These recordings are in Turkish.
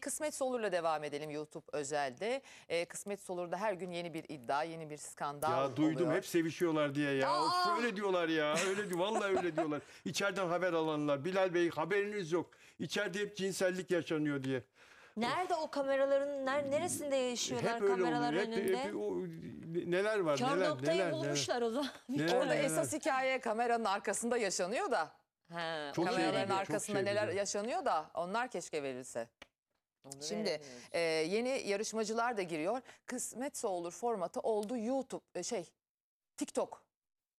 Kısmet Solur'la devam edelim YouTube özelde. Ee, Kısmet Solur'da her gün yeni bir iddia, yeni bir skandal Ya duydum oluyor. hep sevişiyorlar diye ya. öyle diyorlar ya. Öyle diyor. Vallahi öyle diyorlar. İçeriden haber alanlar. Bilal Bey haberiniz yok. İçeride hep cinsellik yaşanıyor diye. Nerede o kameraların neresinde yaşıyorlar hep öyle kameralar Hep, önünde? hep o, neler var Kör neler noktayı neler. bulmuşlar o zaman. neler. Orada neler. esas hikaye kameranın arkasında yaşanıyor da. He, Çok kameraların biliyor, arkasında şey neler biliyor. yaşanıyor da onlar keşke verilse. Şimdi e, yeni yarışmacılar da giriyor. Kısmetse olur formatı oldu YouTube e, şey TikTok.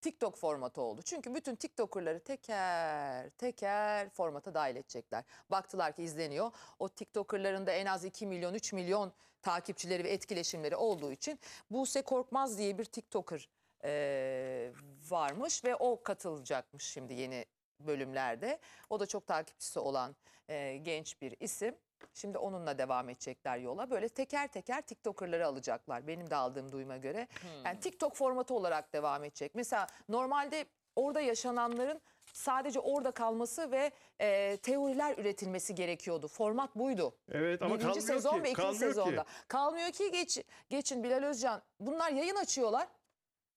TikTok formatı oldu. Çünkü bütün TikToker'ları teker teker formata dahil edecekler. Baktılar ki izleniyor. O TikToker'ların da en az 2 milyon 3 milyon takipçileri ve etkileşimleri olduğu için Buse Korkmaz diye bir TikToker e, varmış ve o katılacakmış şimdi yeni bölümlerde. O da çok takipçisi olan e, genç bir isim. Şimdi onunla devam edecekler yola. Böyle teker teker TikToker'ları alacaklar. Benim de aldığım duyma göre. Hmm. Yani TikTok formatı olarak devam edecek. Mesela normalde orada yaşananların sadece orada kalması ve e, teoriler üretilmesi gerekiyordu. Format buydu. Evet ama Birinci kalmıyor sezon ki. ve ikinci kalmıyor sezonda. Ki. Kalmıyor ki geç, geçin Bilal Özcan. Bunlar yayın açıyorlar.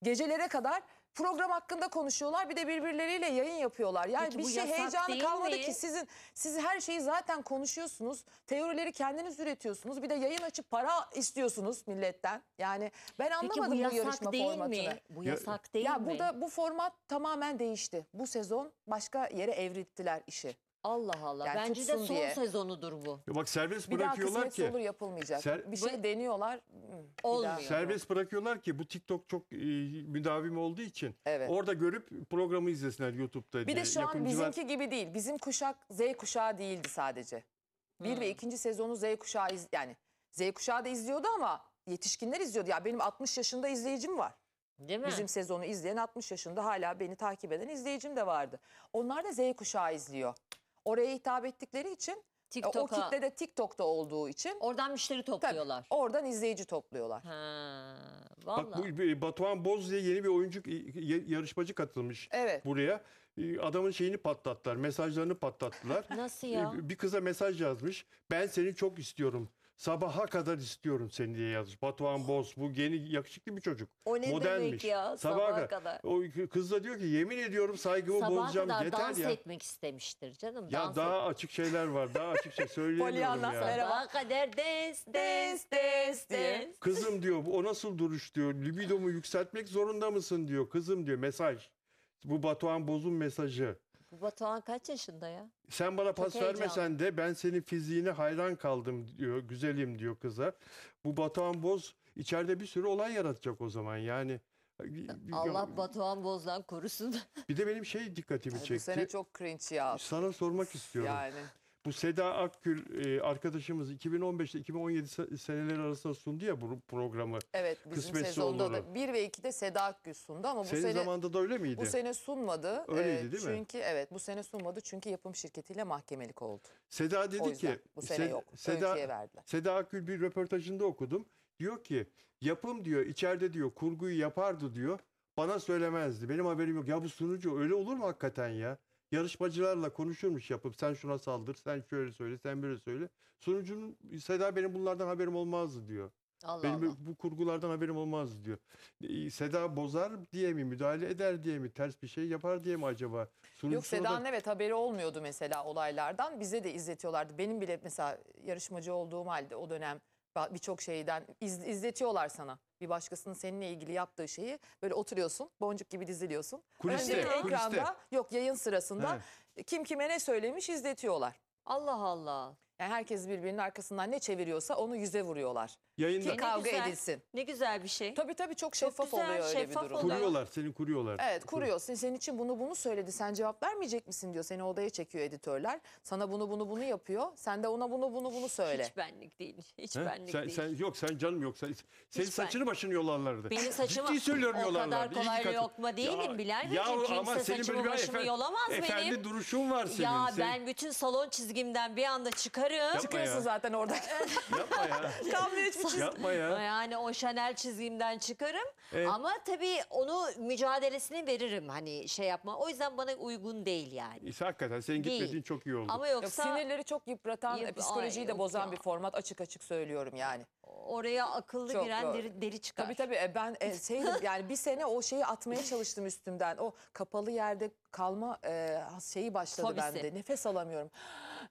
Gecelere kadar program hakkında konuşuyorlar bir de birbirleriyle yayın yapıyorlar. Yani Peki, bir şey heyecanı kalmadı mi? ki sizin siz her şeyi zaten konuşuyorsunuz. Teorileri kendiniz üretiyorsunuz. Bir de yayın açıp para istiyorsunuz milletten. Yani ben Peki anlamadım bu, bu yarışma yasak değil formatını. mi? Bu yasak değil ya mi? burada bu format tamamen değişti. Bu sezon başka yere evrilttiler işi. Allah Allah. Yani Bence de son diye. sezonudur bu. Ya Bak serbest Bir bırakıyorlar kısmet ki. olur yapılmayacak. Ser- bir şey deniyorlar. Olmuyor. daha. Serbest bırakıyorlar ki bu TikTok çok e, müdavim olduğu için Evet. orada görüp programı izlesinler YouTube'da Bir diye. de şu an Yapımcılar- bizimki gibi değil. Bizim kuşak Z kuşağı değildi sadece. Bir ve hmm. ikinci sezonu Z kuşağı iz- yani Z kuşağı da izliyordu ama yetişkinler izliyordu. Ya benim 60 yaşında izleyicim var. Değil mi? Bizim sezonu izleyen 60 yaşında hala beni takip eden izleyicim de vardı. Onlar da Z kuşağı izliyor oraya hitap ettikleri için e, TikTok'a. O kitle de TikTok'ta olduğu için. Oradan müşteri topluyorlar. Tabii, oradan izleyici topluyorlar. Ha, Bak bu Batuhan Boz diye yeni bir oyuncu e, yarışmacı katılmış evet. buraya. E, adamın şeyini patlattılar, mesajlarını patlattılar. Nasıl ya? Bir kıza mesaj yazmış. Ben seni çok istiyorum. Sabaha kadar istiyorum seni diye yazmış. Batuhan Boz bu yeni yakışıklı bir çocuk. O ne Modelmiş. demek ya sabaha, sabaha kadar. O kız da diyor ki yemin ediyorum saygımı sabaha bozacağım kadar yeter dans ya. dans etmek istemiştir canım. Ya dans daha et. açık şeyler var daha açık şey söyleyemiyorum ya. Sabaha kadar dens dens dens dens. Kızım diyor o nasıl duruş diyor libidomu yükseltmek zorunda mısın diyor. Kızım diyor mesaj. Bu Batuhan Boz'un mesajı. Bu Batuhan kaç yaşında ya? Sen bana pas Çok vermesen heyecanlı. de ben senin fiziğine hayran kaldım diyor. Güzelim diyor kıza. Bu Batuhan Boz içeride bir sürü olay yaratacak o zaman yani. Allah Batuhan Boz'dan korusun. Bir de benim şey dikkatimi çekti. Bu sene çok cringe ya. Sana sormak istiyorum. Yani. Bu Seda Akgül e, arkadaşımız 2015 2017 seneler arasında sundu ya bu programı. Evet bizim Kısmetse sezonda oluru. da 1 ve 2'de Seda Akgül sundu ama bu Senin sene zamanda da öyle miydi? Bu sene sunmadı. Öyleydi e, değil çünkü, mi? Çünkü evet bu sene sunmadı çünkü yapım şirketiyle mahkemelik oldu. Seda dedi ki bu sene Seda, yok. Seda, verdiler. Seda Akgül bir röportajında okudum. Diyor ki yapım diyor içeride diyor kurguyu yapardı diyor. Bana söylemezdi. Benim haberim yok. Ya bu sunucu öyle olur mu hakikaten ya? yarışmacılarla konuşurmuş yapıp sen şuna saldır, sen şöyle söyle, sen böyle söyle. Sunucunun Seda benim bunlardan haberim olmazdı diyor. Allah benim Allah. bu kurgulardan haberim olmaz diyor. E, Seda bozar diye mi müdahale eder diye mi ters bir şey yapar diye mi acaba? Sunucusuna Yok Seda'nın da... evet haberi olmuyordu mesela olaylardan. Bize de izletiyorlardı. Benim bile mesela yarışmacı olduğum halde o dönem birçok şeyden iz, izletiyorlar sana. Bir başkasının seninle ilgili yaptığı şeyi böyle oturuyorsun, boncuk gibi diziliyorsun. Kuliste, Önce kuliste. yok yayın sırasında kim kime ne söylemiş izletiyorlar. Allah Allah. Yani herkes birbirinin arkasından ne çeviriyorsa onu yüze vuruyorlar. Yayında. Ki kavga güzel, edilsin. Ne güzel bir şey. Tabii tabii çok şeffaf güzel, oluyor öyle bir durum. Kuruyorlar seni kuruyorlar. Evet kuruyorsun. Senin için bunu bunu söyledi. Sen cevap vermeyecek misin diyor. Seni odaya çekiyor editörler. Sana bunu bunu bunu yapıyor. Sen de ona bunu bunu bunu söyle. Hiç benlik değil. Hiç He? benlik sen, değil. Sen, yok sen canım yok. Sen, senin hiç saçını ben... başını yolarlardı. Benim saçımı Ciddi söylüyorum o yolarlardı. kadar kolay yokma değilim Bilal Ya Kimse ama senin böyle bir efendi, yolamaz efendi benim. duruşun var senin. Ya ben bütün salon çizgimden bir anda çıkarım. Çıkıyorsun zaten orada. Yapma ya. Kamyon çiz- Yapma ya. Yani o Chanel çizgimden çıkarım. Evet. Ama tabii onu mücadelesini veririm. Hani şey yapma. O yüzden bana uygun değil yani. İsa hakikaten senin Değil. gitmediğin çok iyi oldu. Ama yoksa Sinirleri çok yıpratan, Yıp- psikolojiyi Ay, de bozan ya. bir format açık açık söylüyorum yani. oraya akıllı Çok giren deri, deri çıkar. Tabii tabii e, ben e, şeydim yani bir sene o şeyi atmaya çalıştım üstümden. O kapalı yerde kalma e, şeyi başladı Fobisi. bende. Nefes alamıyorum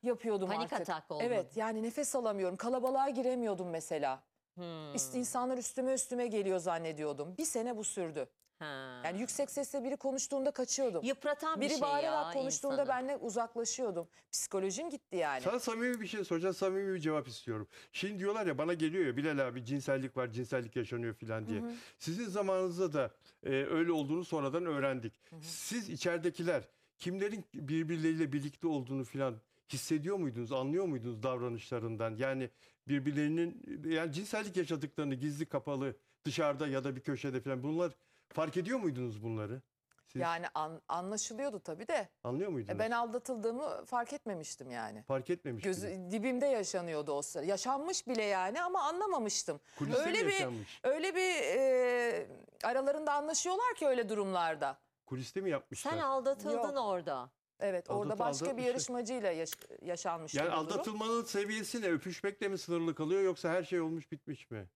yapıyordum Panik artık. atak oldu. Evet yani nefes alamıyorum. Kalabalığa giremiyordum mesela. Hmm. İnsanlar üstüme üstüme geliyor zannediyordum. Bir sene bu sürdü. Ha. Yani yüksek sesle biri konuştuğunda kaçıyordum. Yıpratan bir şey. biri şey bağırarak konuştuğunda insanı. benle uzaklaşıyordum. Psikolojim gitti yani. Sana samimi bir şey soracağım, samimi bir cevap istiyorum. Şimdi diyorlar ya bana geliyor ya Bilal abi cinsellik var, cinsellik yaşanıyor falan diye. Hı hı. Sizin zamanınızda da e, öyle olduğunu sonradan öğrendik. Hı hı. Siz içeridekiler kimlerin birbirleriyle birlikte olduğunu falan hissediyor muydunuz, anlıyor muydunuz davranışlarından? Yani birbirlerinin yani cinsellik yaşadıklarını gizli kapalı dışarıda ya da bir köşede falan bunlar fark ediyor muydunuz bunları? Siz? Yani an, anlaşılıyordu tabii de. Anlıyor muydunuz? E, ben aldatıldığımı fark etmemiştim yani. Fark etmemiştim. Gözü, dibimde yaşanıyordu o sıra. Yaşanmış bile yani ama anlamamıştım. Kulise öyle mi yaşanmış? Bir, öyle bir e, aralarında anlaşıyorlar ki öyle durumlarda. Kuliste mi yapmışlar? Sen aldatıldın Yok. orada. Evet orada Aldat, başka aldatmış. bir yarışmacıyla yaş- yaşanmış. Yani bir durum. seviyesi ne? Öpüşmekle mi sınırlı kalıyor yoksa her şey olmuş bitmiş mi?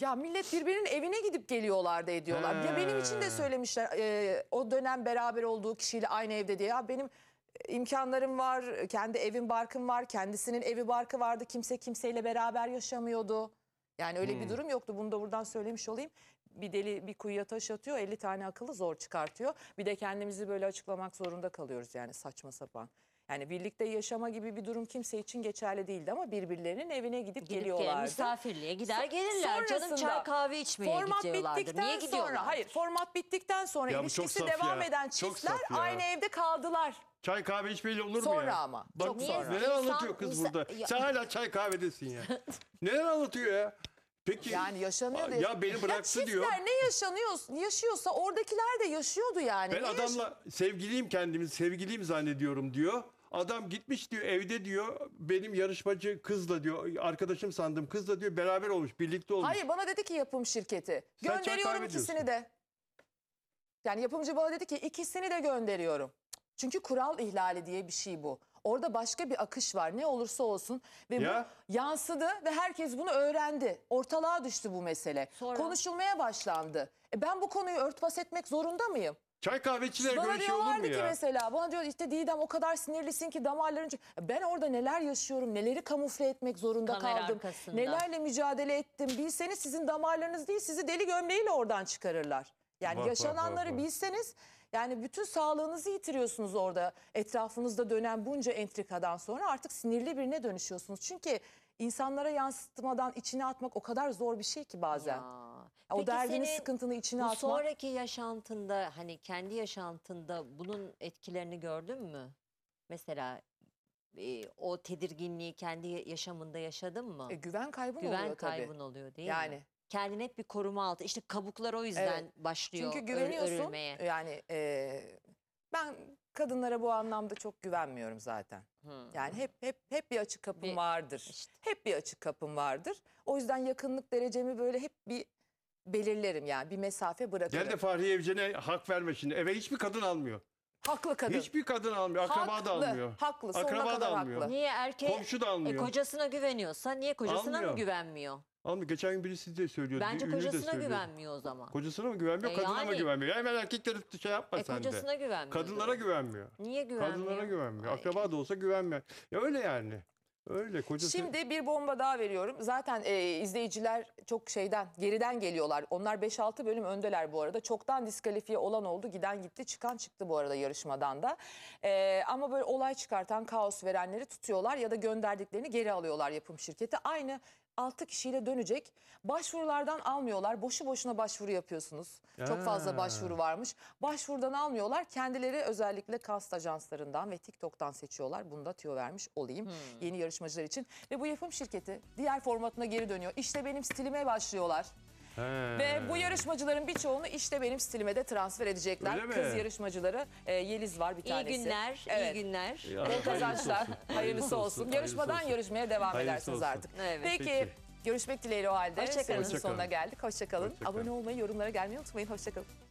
Ya millet birbirinin evine gidip geliyorlar da ediyorlar. Ya benim için de söylemişler e, o dönem beraber olduğu kişiyle aynı evde diye. Ya benim imkanlarım var, kendi evim barkım var, kendisinin evi barkı vardı. Kimse kimseyle beraber yaşamıyordu. Yani öyle bir hmm. durum yoktu. Bunu da buradan söylemiş olayım bir deli bir kuyuya taş atıyor 50 tane akıllı zor çıkartıyor. Bir de kendimizi böyle açıklamak zorunda kalıyoruz yani saçma sapan. Yani birlikte yaşama gibi bir durum kimse için geçerli değildi ama birbirlerinin evine gidip, gidip geliyorlardı. Misafirliğe gider gelirler canım çay kahve içmeye format Bittikten Niye gidiyorlar? Sonra, hayır format bittikten sonra ya ilişkisi devam ya. eden çiftler aynı evde kaldılar. Çay kahve içmeyle olur sonra mu ya? Sonra ama. Bak, Çok sonra. Neler anlatıyor kız burada? Sen hala çay kahvedesin ya. neler anlatıyor ya? Peki Yani yaşanıyor diye. ya beni bıraktı diyor. Çiftler ne yaşanıyor, yaşıyorsa oradakiler de yaşıyordu yani. Ben Ne yaş- adamla sevgiliyim kendimi sevgiliyim zannediyorum diyor. Adam gitmiş diyor evde diyor benim yarışmacı kızla diyor arkadaşım sandım kızla diyor beraber olmuş birlikte olmuş. Hayır bana dedi ki yapım şirketi. Sen Gönderiyorum ikisini diyorsun. de. Yani yapımcı bana dedi ki ikisini de gönderiyorum. Çünkü kural ihlali diye bir şey bu. Orada başka bir akış var ne olursa olsun ve Ya. bu yansıdı ve herkes bunu öğrendi. Ortalığa düştü bu mesele. Sonra? Konuşulmaya başlandı. E ben bu konuyu örtbas etmek zorunda mıyım? Çay kahveciler Bana görüşüyor olur diyorlardı mu ki mesela bana diyor işte Didem o kadar sinirlisin ki damarların e, ben orada neler yaşıyorum neleri kamufle etmek zorunda Kamera kaldım arkasında. nelerle mücadele ettim bilseniz sizin damarlarınız değil sizi deli gömleğiyle oradan çıkarırlar. Yani Vah, vah, vah, yaşananları vah. bilseniz yani bütün sağlığınızı yitiriyorsunuz orada. Etrafınızda dönen bunca entrikadan sonra artık sinirli birine dönüşüyorsunuz. Çünkü insanlara yansıtmadan içine atmak o kadar zor bir şey ki bazen. Ya. o derdini, sıkıntını içine bu atmak. Sonraki yaşantında hani kendi yaşantında bunun etkilerini gördün mü? Mesela e, o tedirginliği kendi yaşamında yaşadın mı? E, güven kaybın güven oluyor tabii. Güven kaybın oluyor değil yani, mi? Yani kendini hep bir koruma altı. İşte kabuklar o yüzden evet. başlıyor Çünkü güveniyorsun. örülmeye. Yani e, ben kadınlara bu anlamda çok güvenmiyorum zaten. Hmm. Yani hep hep hep bir açık kapım bir, vardır. Işte. Hep bir açık kapım vardır. O yüzden yakınlık derecemi böyle hep bir belirlerim yani bir mesafe bırakırım. Gel de Fahriye Evcen'e hak verme şimdi. Eve hiçbir kadın almıyor. Haklı kadın. Hiçbir kadın almıyor. Akraba da almıyor. haklı, sonuna Akraba da almıyor. haklı. Niye erkeğe Komşu da E, almıyor. kocasına güveniyorsa niye kocasına Almıyor. mı güvenmiyor? Almıyor. Geçen gün birisi de söylüyordu. Bence ünlü kocasına söylüyordu. güvenmiyor o zaman. Kocasına mı güvenmiyor, E kadına mı yani. güvenmiyor? Hemen erkeklere şey yapma E, sen kocasına de. güvenmiyor. Kadınlara güvenmiyor. Niye güvenmiyor? Kadınlara güvenmiyor. Akraba da olsa güvenmiyor. Ya öyle yani. Öyle kocası... Şimdi bir bomba daha veriyorum. Zaten e, izleyiciler çok şeyden geriden geliyorlar. Onlar 5-6 bölüm öndeler bu arada. Çoktan diskalifiye olan oldu. Giden gitti çıkan çıktı bu arada yarışmadan da. E, ama böyle olay çıkartan kaos verenleri tutuyorlar ya da gönderdiklerini geri alıyorlar yapım şirketi. Aynı 6 kişiyle dönecek. Başvurulardan almıyorlar. Boşu boşuna başvuru yapıyorsunuz. Çok fazla başvuru varmış. Başvurudan almıyorlar. Kendileri özellikle kast ajanslarından ve TikTok'tan seçiyorlar. Bunu da tüyo vermiş olayım hmm. yeni yarışmacılar için. Ve bu yapım şirketi diğer formatına geri dönüyor. İşte benim stilime başlıyorlar. He. Ve bu yarışmacıların birçoğunu işte benim stilime de transfer edecekler. Kız yarışmacıları e, Yeliz var bir tanesi. İyi günler, iyi günler. Ya, Bol hayırlısı kazançlar. olsun. Hayırlısı olsun. Yarışmadan Hayırlısı olsun. yarışmaya devam Hayırlısı edersiniz olsun. artık. Evet. Peki. Peki. Görüşmek dileğiyle o halde. Hoşçakalın. Hoşça Sonuna geldik. Hoşçakalın. Hoşça Abone olmayı, yorumlara gelmeyi unutmayın. Hoşçakalın.